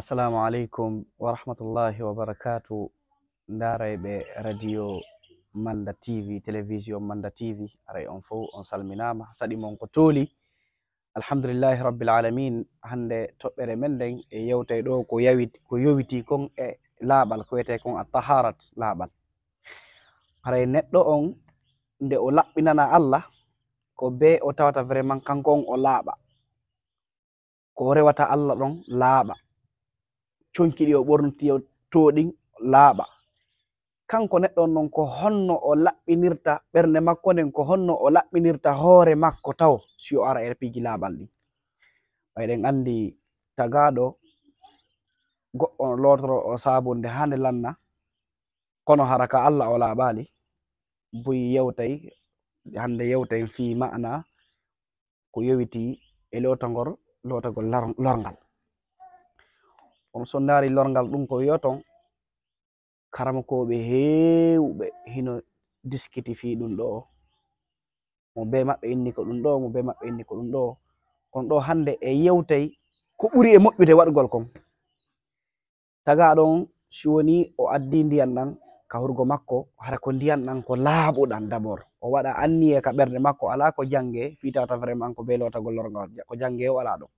assalamu aleykum warahmatullahi wabarakatu ndaraɓe radio manda tv télévision manda tv aray on fo on salminama saɗi mon ko tooli alhamdulillahi rabbilalamin hande toɓɓere men nden e yewtay ɗo ko yawit ko yowiti kon e laaɓal ko wiyete kon a taharat laaɓal aray neɗɗo on nde o laɓɓinana allah ko be o tawata vraiment kanko on o laaɓa ko o rewata allah ɗon laaɓa conki ɗi o ɓornotiyo to ɗin laaɓa kanko neɗɗo non ko honno o laɓɓinirta ɓernde makko nden ko honno o laɓɓinirta hoore makko taw si o ara erpiji laaɓal ɗin ɓayɗen anndi tagaaɗo goɗɗo lootoro o saabunde haa nde lanna kono hara ka allah o laaɓaali boyi yewtay hannde yewtay fii ma'ana ko yowiti e lootagol lootagol larngal kono so ndaari lorngal ɗum ko wiyoton karama koɓe heewɓe hino diskiti fii ɗum ɗo mo be maɓɓe inni ko ɗum ɗo mo be maɓɓe inni ko ɗum ɗo kono ɗo hannde e yewtay ko ɓuri e moƴƴude waɗgol kon tagaɗon si woni o addi ndiyan ɗan kawrugo makko hara ko ndiyan ɗan ko laaɓuɗan d' abord o waɗa anniye ka ɓernde makko ala ko jange fiitawata vraiment ko be lotagol lorngal ko jange o ala ɗon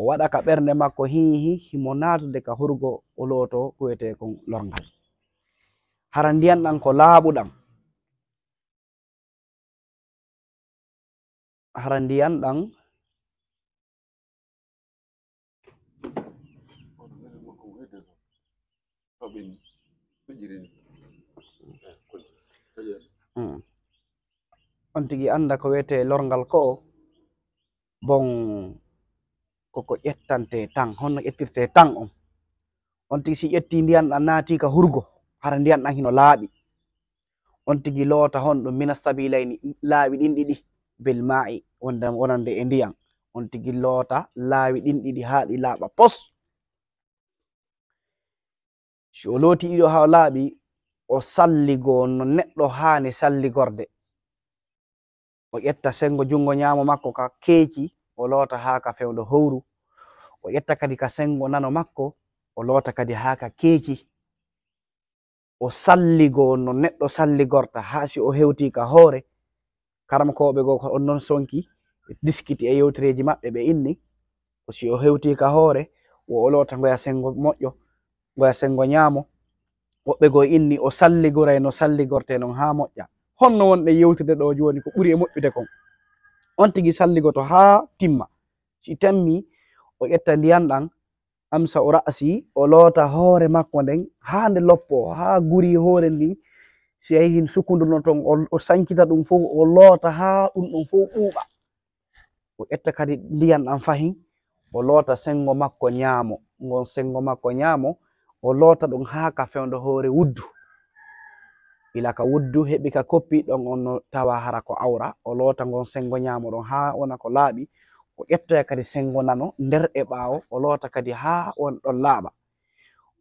o waɗa ka ɓernde makko hihi himo natude ka hurgo o looto ko wi'etekon lorngal hara ndiyan ɗan ko laaɓuɗam hara ndiyan ɗan mm. on tigi annda ko wiyete lorngal ko bon koko ƴettante tan honno ƴettirte tan on on tigi si ƴetti ndiyan ɗan naati ka hurgo hara ndiyan ɗan hino laaɓi on tigi loota hon ɗum mina sabilayni laawi ɗin ɗiɗi bel maa'i wonande e ndiyan on tigi loota laawi ɗin ɗiɗi haa ɗi laaɓa pos si o looti ɗiɗo haa o laaɓi o salligo no neɗɗo haani salligorde o ƴetta sengo junngo nyaamo makko ka keeci o loota haa ka fewdo howru o ƴetta kadi ka sengo nano makko o loota kadi haa ka keeci o salligoo no neɗɗo salligorta haa si o hewti ka hoore karam kooɓe goo ko on noon sonki ɓe diskiti e yewtereeji maɓɓe ɓe inni o si o hewti ka hoore o o loota ngoya sengo moƴƴo ngoya sengo ñaamo woɓɓe goo inni o salligoray no salligorte noon haa moƴƴa honno wonɗe yewtirde ɗo jooni ko ɓuri e moƴƴude kon on tigi salligoto haa timma si temmi o ƴetta ndiyan ɗan amsa o rasi o loota hoore makko nden haa nde loppo haa guri hoore ndin si yahin sukkundurno ton o sankita ɗum fof o loota haa ɗum ɗon fof ɓuuɓa o ƴetta kadi ndiyan ɗan fahin o loota senngo makko nyaamo ngon senngo makko nyaamo o loota ɗum haa ka fewndo hoore wuddu ila ka wuddu heɓi ka koppi ɗon on no tawa hara ko awra o loota ngon sengo nyamo ɗon ha wona ko laaɓi o ƴettoya kadi sengo nano nder e ɓaawo o loota kadi ha on ɗon laaɓa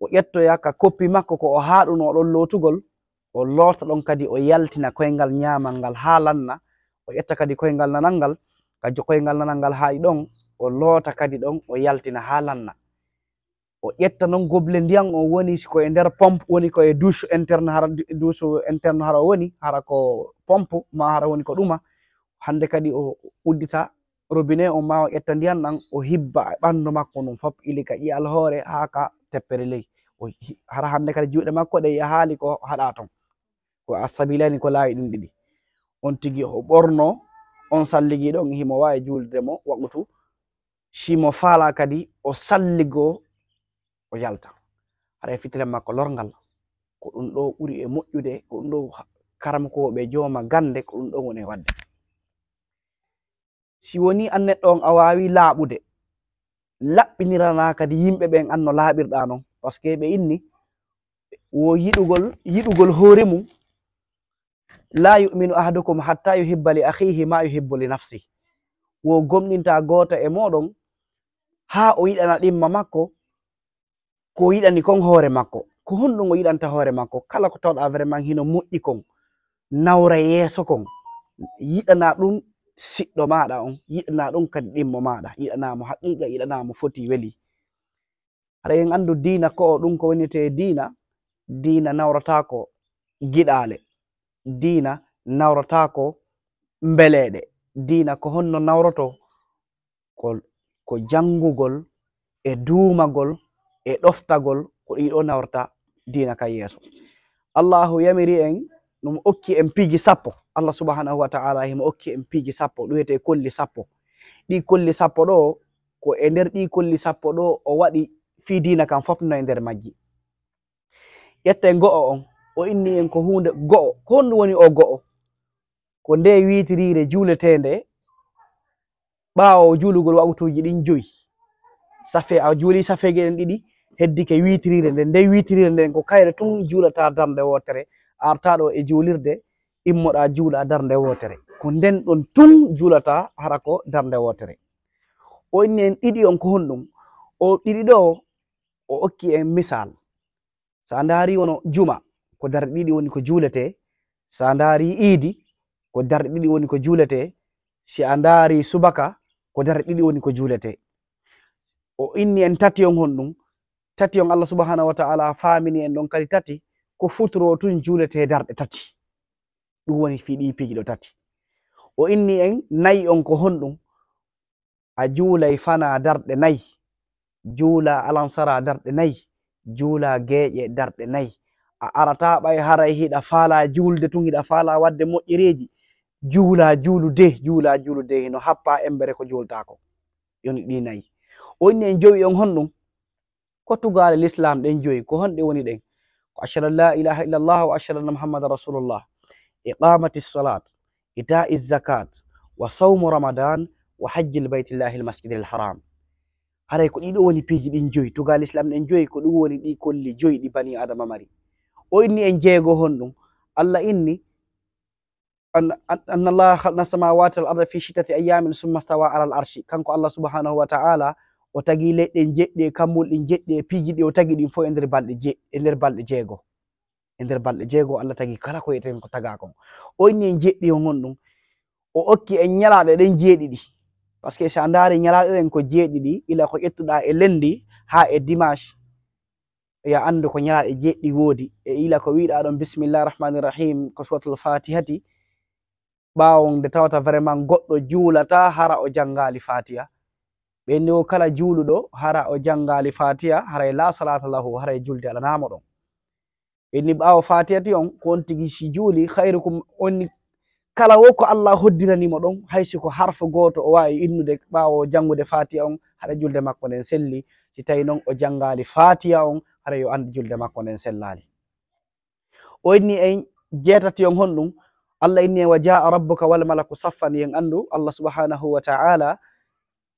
o ƴettoya ka koppi makko ko o haaɗuno ɗon lootugol o loota ɗon kadi o yaltina koyngal nyamal ngal ha lanna o ƴetta kadi koyngal nanal ngal kajo koyngal nanal ngal haaɗi ɗon o loota kadi ɗon o yaltina ha lanna o ƴetta noon goble ndiyan o woni koye nder pompe woni koye douche interne hara douche interne hara o woni hara ko pompe ma hara woni ko ɗuma hannde kadi o uddita robinet o ma o ƴetta ndiyan ɗan o hibba e ɓanndu makko ɗum fop ili ka ƴiyal hoore haa ka teppere ley o hara hannde kadi juuɗe makko ɗe yahaali ko haɗa ton ko assabilani ko laawi ɗin ɗiɗi on tigi o ɓorno on salligiiɗo himo waawi juuldemo waɗutu simo faala kadi o salligoo o yalta haɗa fitire makko lorgal ko ɗum ɗo ɓuri e moƴƴude ko ɗum ɗo karamkoɓe joma gande ko ɗum ɗo woni e wadde si woni an neɗɗo on a wawi laaɓude laɓɓinirana kadi yimɓe ɓen an no laaɓirɗa non par ce que ɓe inni wo yiɗugol yiɗugol hoore mum la yuminu ahadukum hatta yuhibba li akhihi ma yuhibbu li nafsi wo gomɗinta goota e moɗon ha o yiɗana ɗimma makko ko o yiɗani kon hoore makko ko honɗum o yiɗanta hoore makko kala ko tawɗa vraiment hino moƴƴi kon nawra yeeso kon yiɗana ɗum siɗɗo maɗa on yiɗana ɗum kadi ɗimmo maɗa yiɗanamo haqiqa yiɗanamo foti weli aɗa en andu diina ko o ɗum ko wonite diina diina nawratako giɗale diina nawratako beleɗe diina ko honno nawroto ko ko jangugol e duumagol e ɗoftagol ko ɗiɗo nawrta diina ka yeeso allahu yamiri en nomo okki en piiji sappo allah subhanahu wa taala himo okki en piiji sappo ɗum wiyete kolli sappo ɗi kolli sappo ɗo ko e nder ɗi kolli sappo ɗo o waɗi fi diina kam fof no e nder majji ƴettee go'o on o inni en ko hunde go'o ko honɗum woni o go'o ko nde witirire juuleteende ɓaawo juulugol wawtuuji ɗin joyi safe a juuli safeeji ɗen ɗiɗi heddike witirire nde nde witirire nden ko kayre tun juulata darnde wootere arta ɗo e juulirde immoɗa juuɗa darnde wootere ko nden ɗon tun juulata hara ko darnde wootere o inni en ɗiɗi on ko honɗum o ɗiɗi ɗo o okki en misal sa ndaari wono juma ko darɗe ɗiɗi woni ko juulete sa ndaari iidi ko darɗe ɗiɗi woni ko juulete si a ndaari subaka ko darɗe ɗiɗi woni ko juulete o inni en tati on honɗum tati on allah subhanahu wa taala faamini en ɗon kadi tati ko futuro tun juulete darɗe tati ɗum woni fiɗipiji ɗo tati o inni en nayi on ko honɗum a juulay fana darɗe nayi juula alansara darɗe nayi juula geeƴe darɗe nayi a arata ɓay haray hiɗa faala juulde tun hiɗa faala wadde moƴƴereeji juula juulu de juula juulu de no happa embere ko juultako yoni ɗi nayi o inni en jowi on honɗum kottugaale l'islam ɗen joyi ko honɗe woni ɗen ko ashhadu an la ilaha illallah wa ashhadu anna muhammadan rasulullah e qamati solat e da'i zakat wa sawmu ramadan wa hajji l baytillahi l masjidi l haram haray ko ɗiɗo woni piiji ɗin joyi tugaal islam ɗen joyi ko ɗum woni ɗi kolli joyi ɗi bani adama mari o inni en jeego hon ɗum allah inni annallah nasamawati al arda fi shitati ayamin summa stawa ala l arshi kanko allah subhanahu wa ta'ala o tagi leɗɗe jeɗɗe kammul ɗi jeɗɗe e piiji ɗi o tagi ɗin fo e nder balɗe e nder balɗe jeego e nder balɗe jeego allah tagi kala ko yeten ko tagakon onni en jeɗɗi o e gonɗum o okki en ñalaɗe ɗen jeeɗiɗi par ce que so a ndaari ñalaɗe ɗen ko jeeɗiɗi ila ko ƴettuɗa e lendi haa e dimanche yo anndu ko ñalaɗe jeɗɗi woodi e ila ko wiɗa ɗon bisimillah rahmani rahim ko suratul fatihati ɓaawo nde tawata vraiment goɗɗo juulata hara o janngali fatiha ɓenni o kala juuluɗo hara o janngali fatiya haray e la salata lahu haray e julde alanamo ɗon ɓenni ɓawo fatiyati on ko on tigi si juuli hayru kum onni kala wo ko allah hoddiranimo ɗon haysi ko harfo goto o wawi innude ɓawo janngude fatiya on haɗa julde makko nden selli si tawi noon o janngali fatiya on hara yo anda julde makko nden sellali onni en jeetati on honɗum allah inni en wa jaa rabbuka walmalaku saffan yen anndu allah subhanahu wa ta'ala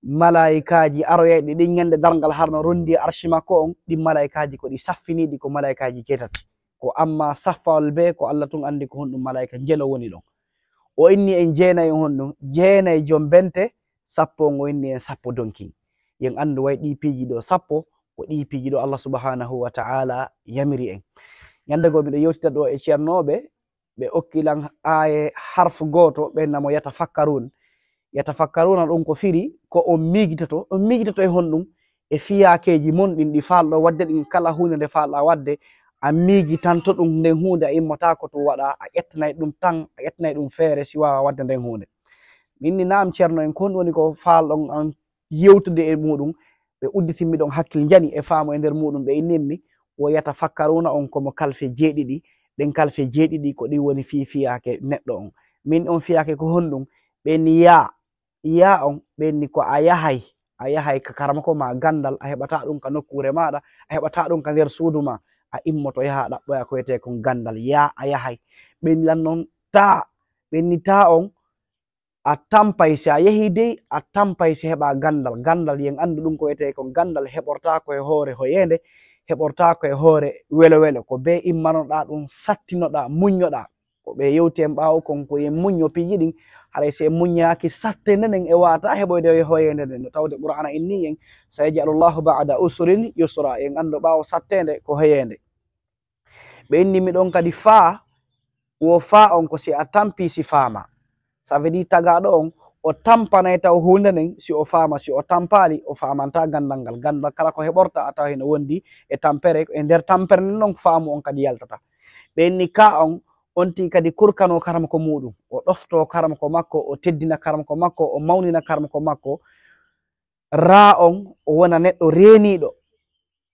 malayikaji aroyayɗi ɗin ñande darngal harno rondi arshi makko on ɗin malayikaji ko ɗi saffiniɗi ko malayikaji jeetati ko amma saffawal be ko allah tun andi ko honɗum malayika jelo woni ɗon o inni en jeenayi e honɗum jeenayi e jom bente sappo on o inni en sappo donkin yen andu wayi ɗi piiji ɗo sappo ko ɗi piiji ɗo allah subhanahu wa taala yamiri en ñandego miɗo yewtita ɗo e ceernoɓe ɓe okkilan aaye harfe gooto ɓennamo yata fakkarun yatafakkaruna ɗon ko firi ko on miigitato on miigitato e honɗum e fiyakeji monɗin ɗi falɗo wadde ɗin kala hunde nde falɗa wadde a miigi tanto ɗum nden hunde a immatako to waɗa a ƴettanayi ɗum tan a ƴettanayi ɗum feere si wawa wadde nden hunde minni naam ceerno en kohon ɗum woni ko falɗon an yewtude e muɗum ɓe udditinmiɗon hakkil njani e faamo e nder muɗum ɓe innimmi o yata fakkaruna on komo kalfe jeeɗiɗi ɗen kalfe jeeɗiɗi ko ɗi woni fi fiyake neɗɗo on min on fiyake ko honɗum ɓenni yaa iya on ɓenni ko a yahay a yahay ka karama ko ma gandal a heɓata ɗum ka nokkure maɗa a heɓata ɗum ka nder suudu ma a immoto yaha ɗaɓɓoya ko wiyete kon gandal ya a yahay ɓenni lan noon ta ɓenni ta on a tampay si a yehi dey a tampay si heɓa gandal gandal yen andu ɗum ko wiyete kon gandal heɓortako e hoore hoyende heɓortako e hoore welo welo ko be immanoɗa ɗum sattinoɗa muñoɗa ko ɓe yewti en ɓawo kon ko yen muño piiji ɗin aɗa si en muñaki satte ewa e wata heɓoyde e hoyede tau tawde qur'ana inni yang saya yajalullahu bada usrin yusra ando bawo ɓaawo de ko heyende ɓe mi don kadi fa wo fa on ko si atampi si fama. ça veut dire tagaɗo on o taw hunde nden si o fama si o tampali o fama ta gandangal ganda kala ko heborta a taw wondi e tampere e der tampere non ɗon on kadi yaltata ɓe inni ka on onti kadi kurkano karam ko muɗum o ɗofto karam ko makko o teddina karam ko makko o mawnina karam ko makko raa on o wona neɗɗo reeniiɗo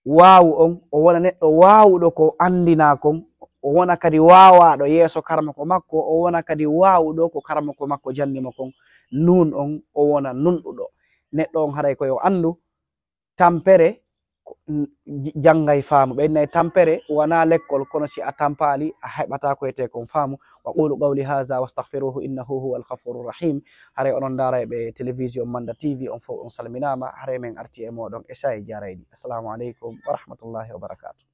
waawu on o wona neɗɗo waawuɗo ko anndinaakon o wona kadi waawaaɗo yeeso karama ko makko o wona kadi waawuɗo ko karama ko makko janndima kon nuun on o wona nunɗuɗo neɗɗo on haray koyo anndu tampere janngay faamu ɓennay tampere wona lekkol kono si a tampaali a heɓata koyete kon faamu wa qulu qawli haha wastahfiruhu innahu huwa alghafuru rahim haray onon ndaara ɓe télévision manda tv on fof on salminaama haray min arti e mooɗon e sa e jaraydi assalamu aleykum wa rahmatullahi wa barakatu